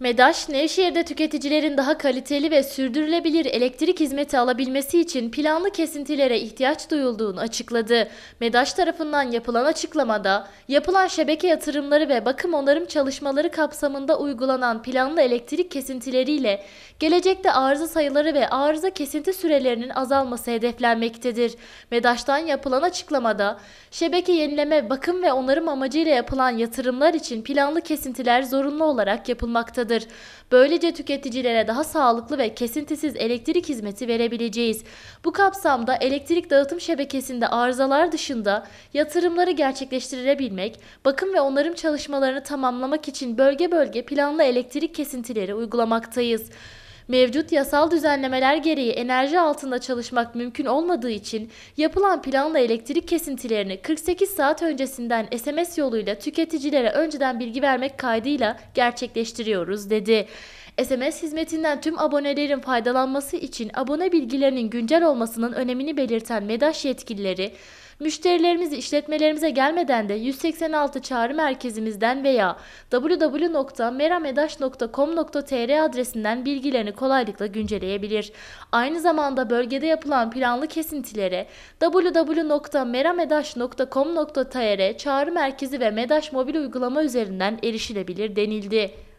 MEDAŞ, Nevşehir'de tüketicilerin daha kaliteli ve sürdürülebilir elektrik hizmeti alabilmesi için planlı kesintilere ihtiyaç duyulduğunu açıkladı. MEDAŞ tarafından yapılan açıklamada, yapılan şebeke yatırımları ve bakım onarım çalışmaları kapsamında uygulanan planlı elektrik kesintileriyle gelecekte arıza sayıları ve arıza kesinti sürelerinin azalması hedeflenmektedir. MEDAŞ'tan yapılan açıklamada, şebeke yenileme, bakım ve onarım amacıyla yapılan yatırımlar için planlı kesintiler zorunlu olarak yapılmaktadır olmaktadır. Böylece tüketicilere daha sağlıklı ve kesintisiz elektrik hizmeti verebileceğiz. Bu kapsamda elektrik dağıtım şebekesinde arızalar dışında yatırımları gerçekleştirebilmek, bakım ve onarım çalışmalarını tamamlamak için bölge bölge planlı elektrik kesintileri uygulamaktayız. Mevcut yasal düzenlemeler gereği enerji altında çalışmak mümkün olmadığı için yapılan planla elektrik kesintilerini 48 saat öncesinden SMS yoluyla tüketicilere önceden bilgi vermek kaydıyla gerçekleştiriyoruz dedi. SMS hizmetinden tüm abonelerin faydalanması için abone bilgilerinin güncel olmasının önemini belirten MEDAŞ yetkilileri, müşterilerimizi işletmelerimize gelmeden de 186 çağrı merkezimizden veya www.meramedaş.com.tr adresinden bilgilerini kolaylıkla güncelleyebilir. Aynı zamanda bölgede yapılan planlı kesintilere www.meramedaş.com.tr çağrı merkezi ve MEDAŞ mobil uygulama üzerinden erişilebilir denildi.